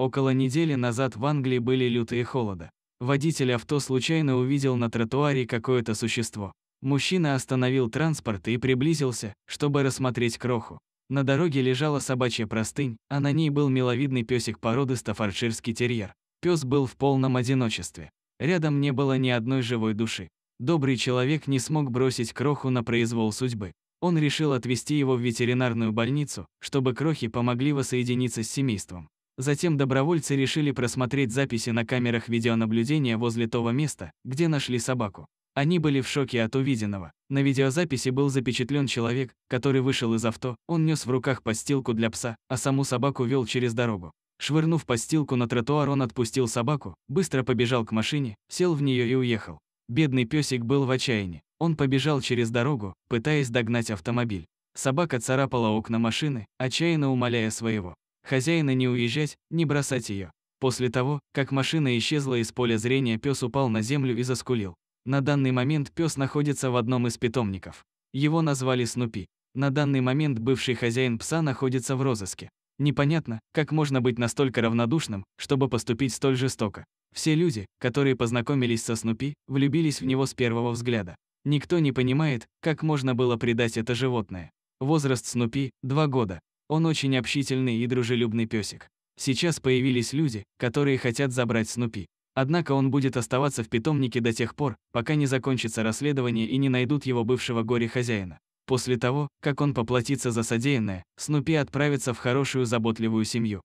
Около недели назад в Англии были лютые холода. Водитель авто случайно увидел на тротуаре какое-то существо. Мужчина остановил транспорт и приблизился, чтобы рассмотреть кроху. На дороге лежала собачья простынь, а на ней был миловидный песик породы стафарширский терьер. Пес был в полном одиночестве. Рядом не было ни одной живой души. Добрый человек не смог бросить кроху на произвол судьбы. Он решил отвезти его в ветеринарную больницу, чтобы крохи помогли воссоединиться с семейством. Затем добровольцы решили просмотреть записи на камерах видеонаблюдения возле того места, где нашли собаку. Они были в шоке от увиденного. На видеозаписи был запечатлен человек, который вышел из авто, он нес в руках постилку для пса, а саму собаку вел через дорогу. Швырнув постилку на тротуар, он отпустил собаку, быстро побежал к машине, сел в нее и уехал. Бедный песик был в отчаянии. Он побежал через дорогу, пытаясь догнать автомобиль. Собака царапала окна машины, отчаянно умоляя своего Хозяина не уезжать, не бросать ее. После того, как машина исчезла из поля зрения, пес упал на землю и заскулил. На данный момент пес находится в одном из питомников. Его назвали Снупи. На данный момент бывший хозяин пса находится в розыске. Непонятно, как можно быть настолько равнодушным, чтобы поступить столь жестоко. Все люди, которые познакомились со Снупи, влюбились в него с первого взгляда. Никто не понимает, как можно было предать это животное. Возраст Снупи – 2 года. Он очень общительный и дружелюбный песик. Сейчас появились люди, которые хотят забрать Снупи. Однако он будет оставаться в питомнике до тех пор, пока не закончится расследование и не найдут его бывшего горе-хозяина. После того, как он поплатится за содеянное, Снупи отправится в хорошую заботливую семью.